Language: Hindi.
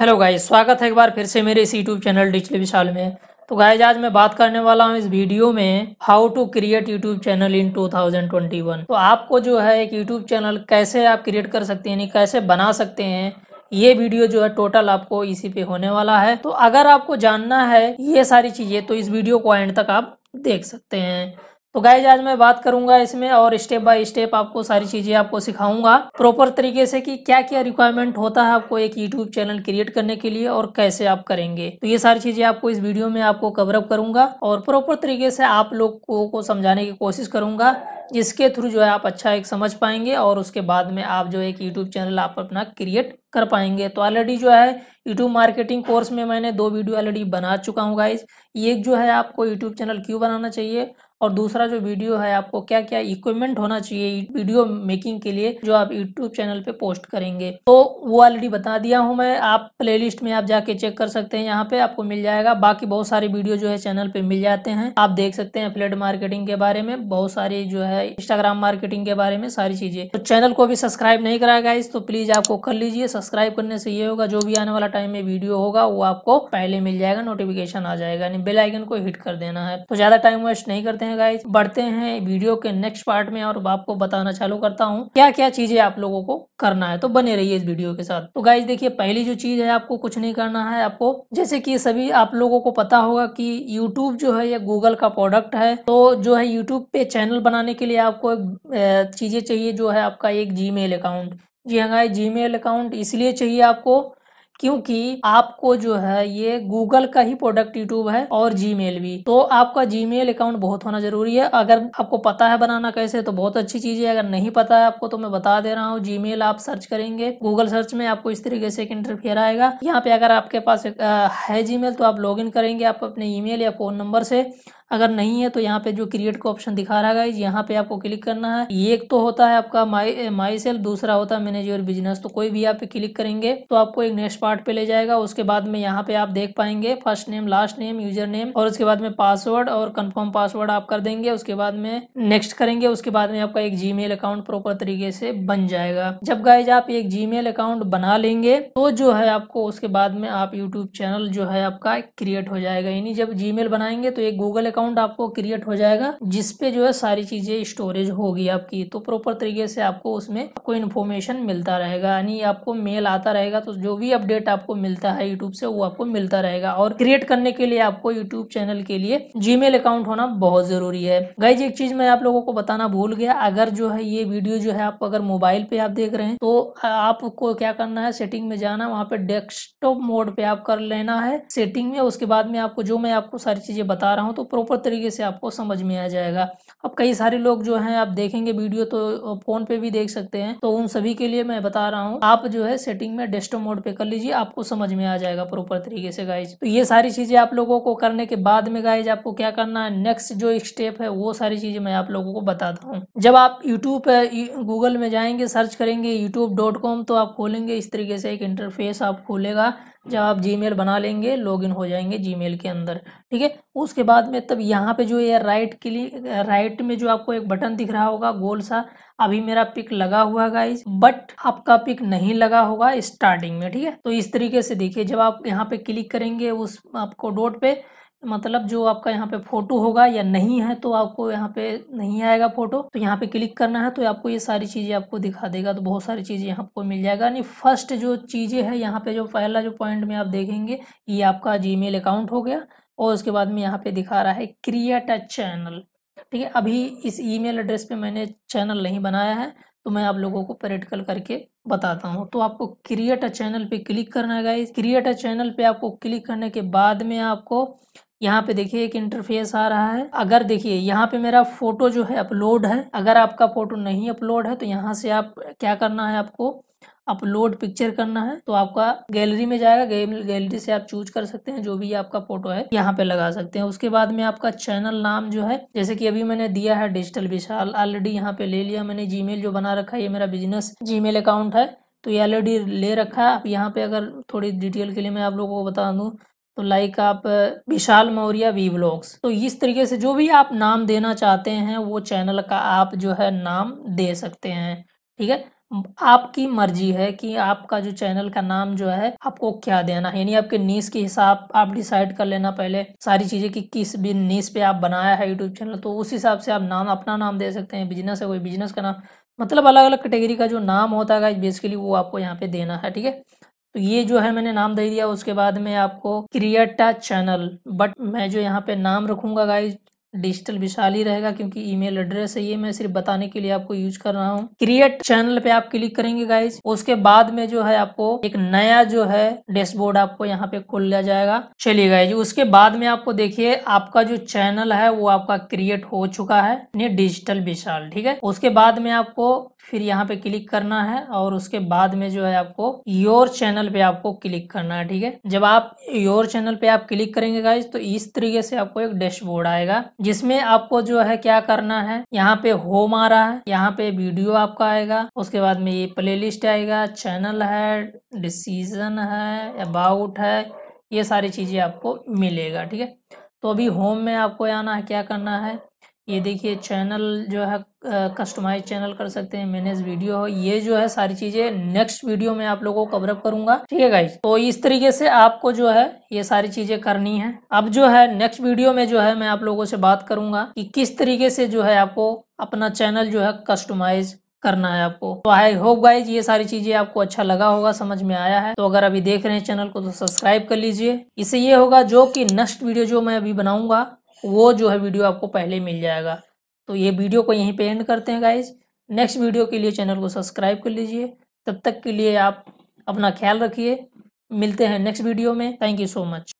हेलो गाइस स्वागत है एक बार फिर से मेरे इस यूट्यूब चैनल डिजिटल विशाल में तो गाइस आज मैं बात करने वाला हूँ इस वीडियो में how to create YouTube channel in 2021 तो आपको जो है एक यूट्यूब चैनल कैसे आप क्रिएट कर सकते हैं यानी कैसे बना सकते हैं ये वीडियो जो है टोटल आपको इसी पे होने वाला है तो अगर आपको जानना है ये सारी चीज़ें तो इस वीडियो को एंड तक आप देख सकते हैं तो गाइज आज मैं बात करूंगा इसमें और स्टेप बाय स्टेप आपको सारी चीज़ें आपको सिखाऊंगा प्रॉपर तरीके से कि क्या क्या रिक्वायरमेंट होता है आपको एक यूट्यूब चैनल क्रिएट करने के लिए और कैसे आप करेंगे तो ये सारी चीज़ें आपको इस वीडियो में आपको कवरअप करूंगा और प्रॉपर तरीके से आप लोग को, को समझाने की कोशिश करूंगा जिसके थ्रू जो है आप अच्छा एक समझ पाएंगे और उसके बाद में आप जो एक यूट्यूब चैनल आप अपना क्रिएट कर पाएंगे तो ऑलरेडी जो है यूट्यूब मार्केटिंग कोर्स में मैंने दो वीडियो ऑलरेडी बना चुका हूँ गाइज एक जो है आपको यूट्यूब चैनल क्यों बनाना चाहिए और दूसरा जो वीडियो है आपको क्या क्या इक्विपमेंट होना चाहिए वीडियो मेकिंग के लिए जो आप यूट्यूब चैनल पे पोस्ट करेंगे तो वो ऑलरेडी बता दिया हूँ मैं आप प्लेलिस्ट में आप जाके चेक कर सकते हैं यहाँ पे आपको मिल जाएगा बाकी बहुत सारे वीडियो जो है चैनल पे मिल जाते हैं आप देख सकते हैं फ्लेट मार्केटिंग के बारे में बहुत सारी जो है इंस्टाग्राम मार्केटिंग के बारे में सारी चीजें तो चैनल को भी सब्सक्राइब नहीं कराएगा इस तो प्लीज आपको कर लीजिए सब्सक्राइब करने से ये होगा जो भी आने वाला टाइम में वीडियो होगा वो आपको पहले मिल जाएगा नोटिफिकेशन आ जाएगा यानी बेल आइकन को हिट कर देना है तो ज्यादा टाइम वेस्ट नहीं करते हैं गाइज बढ़ते हैं वीडियो के नेक्स्ट पार्ट में और आपको बताना चालू करता हूँ क्या क्या चीजें आप लोगों को करना है तो बने रहिए इस वीडियो के साथ तो गाइज देखिए पहली जो चीज है आपको कुछ नहीं करना है आपको जैसे कि सभी आप लोगों को पता होगा कि यूट्यूब जो है ये गूगल का प्रोडक्ट है तो जो है यूट्यूब पे चैनल बनाने के लिए आपको चीजें चाहिए जो है आपका एक G account G Gmail account इसलिए चाहिए आपको क्योंकि आपको जो है ये गूगल का ही प्रोडक्ट यूट्यूब है और जीमेल भी तो आपका जीमेल अकाउंट बहुत होना जरूरी है अगर आपको पता है बनाना कैसे तो बहुत अच्छी चीज है अगर नहीं पता है आपको तो मैं बता दे रहा हूँ जीमेल आप सर्च करेंगे गूगल सर्च में आपको इस तरीके से एक इंटरफेयर आएगा यहाँ पे अगर आपके पास एक, आ, है जी तो आप लॉग करेंगे आप अपने ई या फोन नंबर से अगर नहीं है तो यहाँ पे जो क्रिएट का ऑप्शन दिखा रहा है यहाँ पे आपको क्लिक करना है ये एक तो होता है आपका माई माई eh, दूसरा होता है मैनेज बिजनेस तो कोई भी आप क्लिक करेंगे तो आपको एक नेक्स्ट पार्ट पे ले जाएगा उसके बाद में यहाँ पे आप देख पाएंगे first name last name username और उसके बाद में पासवर्ड और कन्फर्म पासवर्ड आप कर देंगे उसके बाद में नेक्स्ट करेंगे उसके बाद में आपका एक जी अकाउंट प्रॉपर तरीके से बन जाएगा जब गाइज आप एक जी अकाउंट बना लेंगे तो जो है आपको उसके बाद में आप यूट्यूब चैनल जो है आपका क्रिएट हो जाएगा यानी जब जी बनाएंगे तो एक गूगल अकाउंट अकाउंट आपको क्रिएट हो जाएगा जिसपे जो है सारी चीजें स्टोरेज होगी आपकी तो प्रॉपर तरीके से आपको उसमें आपको इन्फॉर्मेशन मिलता रहेगा यानी आपको मेल आता रहेगा तो जो भी अपडेट आपको मिलता है यूट्यूब से वो आपको मिलता रहेगा और क्रिएट करने के लिए आपको यूट्यूब चैनल के लिए जी अकाउंट होना बहुत जरूरी है गाइज एक चीज मैं आप लोगों को बताना भूल गया अगर जो है ये वीडियो जो है आप अगर मोबाइल पे आप देख रहे हैं तो आपको क्या करना है सेटिंग में जाना वहाँ पे डेस्कटॉप मोड पे आप कर लेना है सेटिंग में उसके बाद में आपको जो मैं आपको सारी चीजें बता रहा हूँ तो प्रॉपर प्रॉपर तरीके से आपको समझ में आ जाएगा अब कई सारे लोग जो हैं आप देखेंगे वीडियो तो फ़ोन पे भी देख सकते हैं तो उन सभी के लिए मैं बता रहा हूँ आप जो है सेटिंग में डेस्टो मोड पे कर लीजिए आपको समझ में आ जाएगा प्रॉपर तरीके से गाइज तो ये सारी चीज़ें आप लोगों को करने के बाद में गाइज आपको क्या करना है नेक्स्ट जो स्टेप है वो सारी चीज़ें मैं आप लोगों को बताता हूँ जब आप यूट्यूब गूगल में जाएंगे सर्च करेंगे यूट्यूब तो आप खोलेंगे इस तरीके से एक इंटरफेस आप खोलेगा जब आप जी बना लेंगे लॉग हो जाएंगे जी के अंदर ठीक है उसके बाद में मतलब यहाँ पे जो ये राइट क्लिक राइट में जो आपको एक बटन दिख रहा होगा गोल सा अभी मेरा पिक लगा हुआ गाइज बट आपका पिक नहीं लगा होगा स्टार्टिंग में ठीक है तो इस तरीके से देखिए जब आप यहाँ पे क्लिक करेंगे उस आपको डोट पे मतलब जो आपका यहाँ पे फोटो होगा या नहीं है तो आपको यहाँ पे नहीं आएगा फोटो तो यहाँ पे क्लिक करना है तो आपको ये सारी चीज़ें आपको दिखा देगा तो बहुत सारी चीज़ें यहाँ आपको मिल जाएगा यानी फर्स्ट जो चीज़ें हैं यहाँ पे जो पहला जो पॉइंट में आप देखेंगे ये आपका जी अकाउंट हो गया और उसके बाद में यहाँ पे दिखा रहा है क्रिएट अ चैनल ठीक है अभी इस ई एड्रेस पे मैंने चैनल नहीं बनाया है तो मैं आप लोगों को प्रैक्टिकल करके बताता हूँ तो आपको क्रिएट अ चैनल पे क्लिक करना है गाइस क्रिएट अ चैनल पे आपको क्लिक करने के बाद में आपको यहाँ पे देखिए एक इंटरफेस आ रहा है अगर देखिए यहाँ पे मेरा फोटो जो है अपलोड है अगर आपका फोटो नहीं अपलोड है तो यहाँ से आप क्या करना है आपको अपलोड पिक्चर करना है तो आपका गैलरी में जाएगा गैलरी से आप चूज कर सकते हैं जो भी आपका फोटो है यहाँ पे लगा सकते हैं उसके बाद में आपका चैनल नाम जो है जैसे कि अभी मैंने दिया है डिजिटल विशाल ऑलरेडी यहाँ पे ले लिया मैंने जी जो बना रखा है ये मेरा बिजनेस जी अकाउंट है तो ये ऑलरेडी ले रखा है आप यहाँ पे अगर थोड़ी डिटेल के लिए मैं आप लोगों को बता दूँ तो लाइक आप विशाल मौर्य वी ब्लॉग्स तो इस तरीके से जो भी आप नाम देना चाहते हैं वो चैनल का आप जो है नाम दे सकते हैं ठीक है आपकी मर्जी है कि आपका जो चैनल का नाम जो है आपको क्या देना है यानी आपके नीस के हिसाब आप डिसाइड कर लेना पहले सारी चीज़ें कि किस भी नीस पे आप बनाया है यूट्यूब चैनल तो उस हिसाब से आप नाम अपना नाम दे सकते हैं बिजनेस है कोई बिजनेस का नाम मतलब अलग अलग कैटेगरी का जो नाम होता है बेसिकली वो आपको यहाँ पे देना है ठीक है तो ये जो है मैंने नाम दे दिया उसके बाद में आपको क्रिएटा चैनल बट मैं जो यहाँ पे नाम रखूँगा गाइज डिजिटल विशाल ही रहेगा क्योंकि ईमेल एड्रेस है ये मैं सिर्फ बताने के लिए आपको यूज कर रहा हूँ क्रिएट चैनल पे आप क्लिक करेंगे गाइज उसके बाद में जो है आपको एक नया जो है डैशबोर्ड आपको यहाँ पे खोल लिया जाएगा चलिए गाइज उसके बाद में आपको देखिए आपका जो चैनल है वो आपका क्रिएट हो चुका है डिजिटल विशाल ठीक है उसके बाद में आपको फिर यहाँ पे क्लिक करना है और उसके बाद में जो है आपको योर चैनल पे आपको क्लिक करना है ठीक है जब आप योर चैनल पे आप क्लिक करेंगे गाइज तो इस तरीके से आपको एक डैशबोर्ड आएगा जिसमें आपको जो है क्या करना है यहाँ पे होम आ रहा है यहाँ पे वीडियो आपका आएगा उसके बाद में ये प्ले आएगा चैनल है डिसीजन है अबाउट है ये सारी चीजें आपको मिलेगा ठीक है तो अभी होम में आपको आना है क्या करना है ये देखिए चैनल जो है कस्टमाइज चैनल कर सकते हैं मैनेज वीडियो हो ये जो है सारी चीजें नेक्स्ट वीडियो में आप लोगों को कवरअप करूंगा ठीक है गाइज तो इस तरीके से आपको जो है ये सारी चीजें करनी है अब जो है नेक्स्ट वीडियो में जो है मैं आप लोगों से बात करूंगा कि किस तरीके से जो है आपको अपना चैनल जो है कस्टमाइज करना है आपको तो आई होप गाइज ये सारी चीजें आपको अच्छा लगा होगा समझ में आया है तो अगर अभी देख रहे हैं चैनल को तो सब्सक्राइब कर लीजिए इससे ये होगा जो कि नेक्स्ट वीडियो जो मैं अभी बनाऊंगा वो जो है वीडियो आपको पहले मिल जाएगा तो ये वीडियो को यहीं पे एंड करते हैं गाइज नेक्स्ट वीडियो के लिए चैनल को सब्सक्राइब कर लीजिए तब तक के लिए आप अपना ख्याल रखिए मिलते हैं नेक्स्ट वीडियो में थैंक यू सो मच